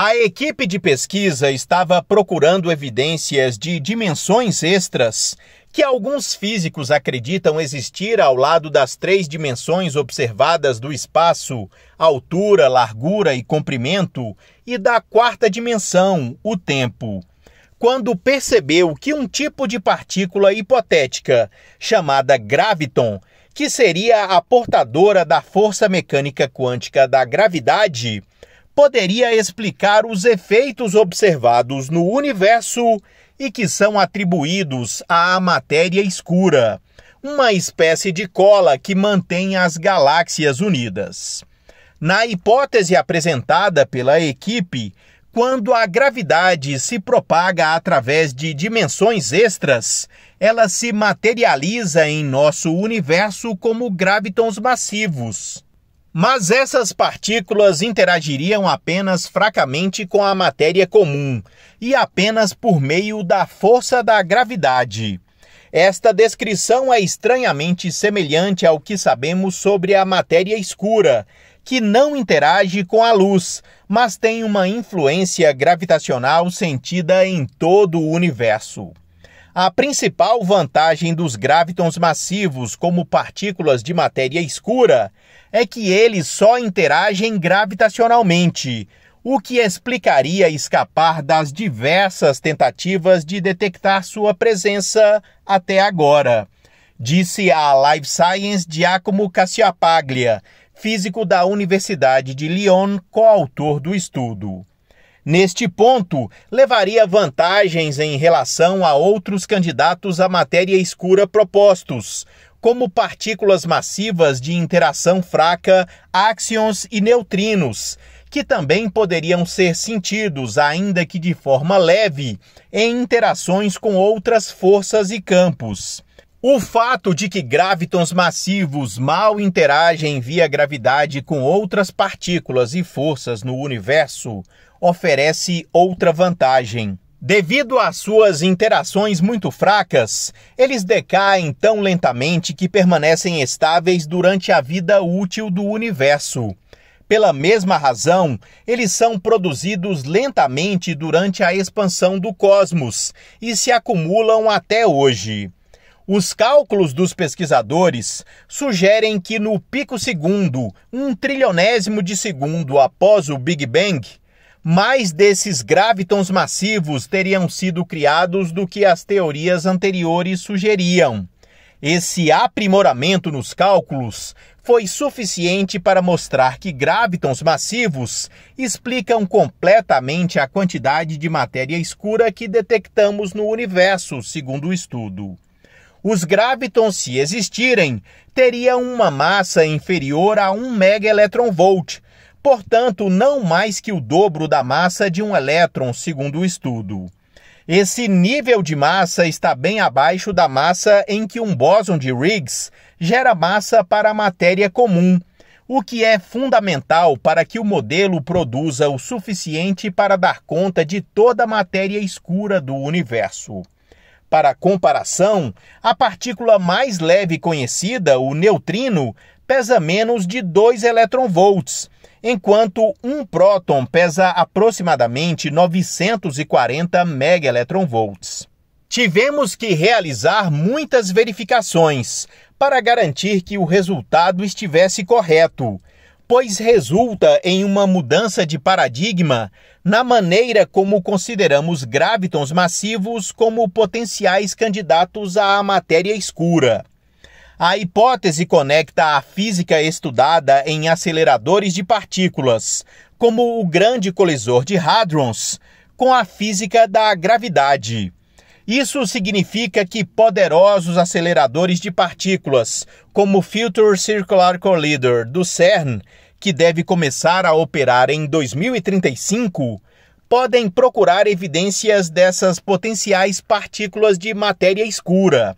A equipe de pesquisa estava procurando evidências de dimensões extras que alguns físicos acreditam existir ao lado das três dimensões observadas do espaço, altura, largura e comprimento, e da quarta dimensão, o tempo. Quando percebeu que um tipo de partícula hipotética, chamada graviton, que seria a portadora da força mecânica quântica da gravidade, poderia explicar os efeitos observados no universo e que são atribuídos à matéria escura, uma espécie de cola que mantém as galáxias unidas. Na hipótese apresentada pela equipe, quando a gravidade se propaga através de dimensões extras, ela se materializa em nosso universo como gravitons massivos. Mas essas partículas interagiriam apenas fracamente com a matéria comum e apenas por meio da força da gravidade. Esta descrição é estranhamente semelhante ao que sabemos sobre a matéria escura, que não interage com a luz, mas tem uma influência gravitacional sentida em todo o universo. A principal vantagem dos gravitons massivos como partículas de matéria escura é que eles só interagem gravitacionalmente, o que explicaria escapar das diversas tentativas de detectar sua presença até agora, disse a Life Science Giacomo Cassiapaglia, físico da Universidade de Lyon, coautor do estudo. Neste ponto, levaria vantagens em relação a outros candidatos à matéria escura propostos, como partículas massivas de interação fraca, áxions e neutrinos, que também poderiam ser sentidos, ainda que de forma leve, em interações com outras forças e campos. O fato de que gravitons massivos mal interagem via gravidade com outras partículas e forças no universo oferece outra vantagem. Devido às suas interações muito fracas, eles decaem tão lentamente que permanecem estáveis durante a vida útil do universo. Pela mesma razão, eles são produzidos lentamente durante a expansão do cosmos e se acumulam até hoje. Os cálculos dos pesquisadores sugerem que no pico segundo, um trilionésimo de segundo após o Big Bang, mais desses gravitons massivos teriam sido criados do que as teorias anteriores sugeriam. Esse aprimoramento nos cálculos foi suficiente para mostrar que gravitons massivos explicam completamente a quantidade de matéria escura que detectamos no universo, segundo o estudo. Os gravitons, se existirem, teriam uma massa inferior a 1 megaelectronvolt, portanto, não mais que o dobro da massa de um elétron, segundo o estudo. Esse nível de massa está bem abaixo da massa em que um bóson de Higgs gera massa para a matéria comum, o que é fundamental para que o modelo produza o suficiente para dar conta de toda a matéria escura do universo. Para comparação, a partícula mais leve conhecida, o neutrino, pesa menos de 2 eletronvolts, enquanto um próton pesa aproximadamente 940 megaelectronvolts. Tivemos que realizar muitas verificações para garantir que o resultado estivesse correto pois resulta em uma mudança de paradigma na maneira como consideramos gravitons massivos como potenciais candidatos à matéria escura. A hipótese conecta a física estudada em aceleradores de partículas, como o grande colisor de hadrons, com a física da gravidade. Isso significa que poderosos aceleradores de partículas, como o Future Circular Collider do CERN, que deve começar a operar em 2035, podem procurar evidências dessas potenciais partículas de matéria escura.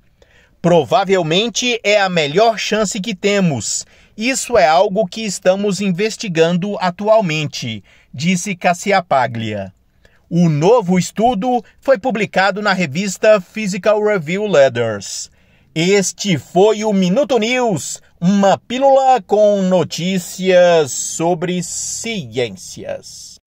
Provavelmente é a melhor chance que temos. Isso é algo que estamos investigando atualmente, disse Cassia Paglia. O novo estudo foi publicado na revista Physical Review Letters. Este foi o Minuto News, uma pílula com notícias sobre ciências.